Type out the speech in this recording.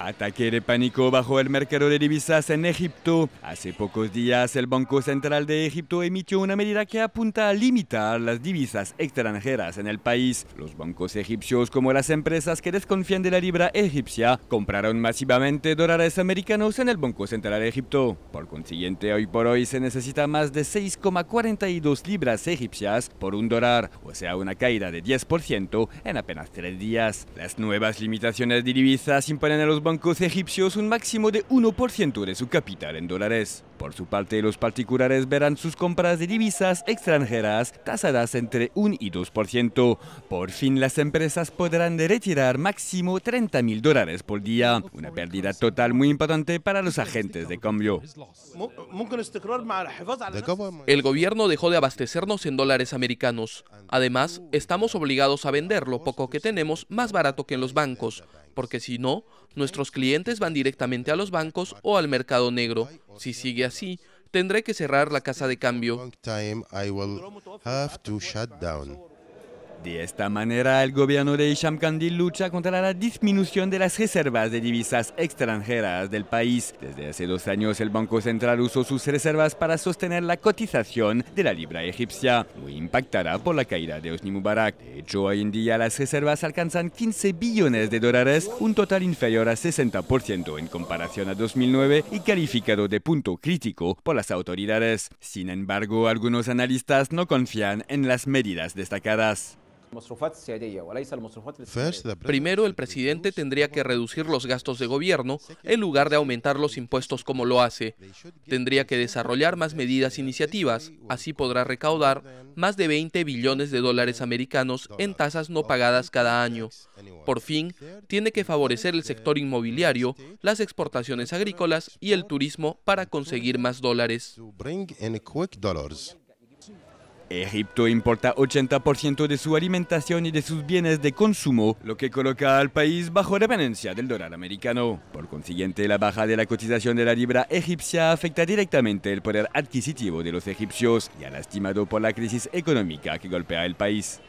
Ataque de pánico bajo el mercado de divisas en Egipto. Hace pocos días el Banco Central de Egipto emitió una medida que apunta a limitar las divisas extranjeras en el país. Los bancos egipcios como las empresas que desconfían de la libra egipcia compraron masivamente dólares americanos en el Banco Central de Egipto. Por consiguiente, hoy por hoy se necesita más de 6,42 libras egipcias por un dólar, o sea una caída de 10% en apenas tres días. Las nuevas limitaciones de divisas imponen a los bancos egipcios un máximo de 1% de su capital en dólares. Por su parte, los particulares verán sus compras de divisas extranjeras tasadas entre 1 y 2%. Por fin, las empresas podrán retirar máximo 30 mil dólares por día, una pérdida total muy importante para los agentes de cambio. El gobierno dejó de abastecernos en dólares americanos. Además, estamos obligados a vender lo poco que tenemos más barato que en los bancos, porque si no, nuestros clientes van directamente a los bancos o al mercado negro si sigue así, tendré que cerrar la casa de cambio. De esta manera, el gobierno de Hisham Kandil lucha contra la disminución de las reservas de divisas extranjeras del país. Desde hace dos años, el Banco Central usó sus reservas para sostener la cotización de la libra egipcia, muy impactará por la caída de Hosni Mubarak. De hecho, hoy en día las reservas alcanzan 15 billones de dólares, un total inferior a 60% en comparación a 2009 y calificado de punto crítico por las autoridades. Sin embargo, algunos analistas no confían en las medidas destacadas. Primero, el presidente tendría que reducir los gastos de gobierno en lugar de aumentar los impuestos como lo hace. Tendría que desarrollar más medidas e iniciativas, así podrá recaudar más de 20 billones de dólares americanos en tasas no pagadas cada año. Por fin, tiene que favorecer el sector inmobiliario, las exportaciones agrícolas y el turismo para conseguir más dólares. Egipto importa 80% de su alimentación y de sus bienes de consumo, lo que coloca al país bajo dependencia del dólar americano. Por consiguiente, la baja de la cotización de la libra egipcia afecta directamente el poder adquisitivo de los egipcios, ya lastimado por la crisis económica que golpea el país.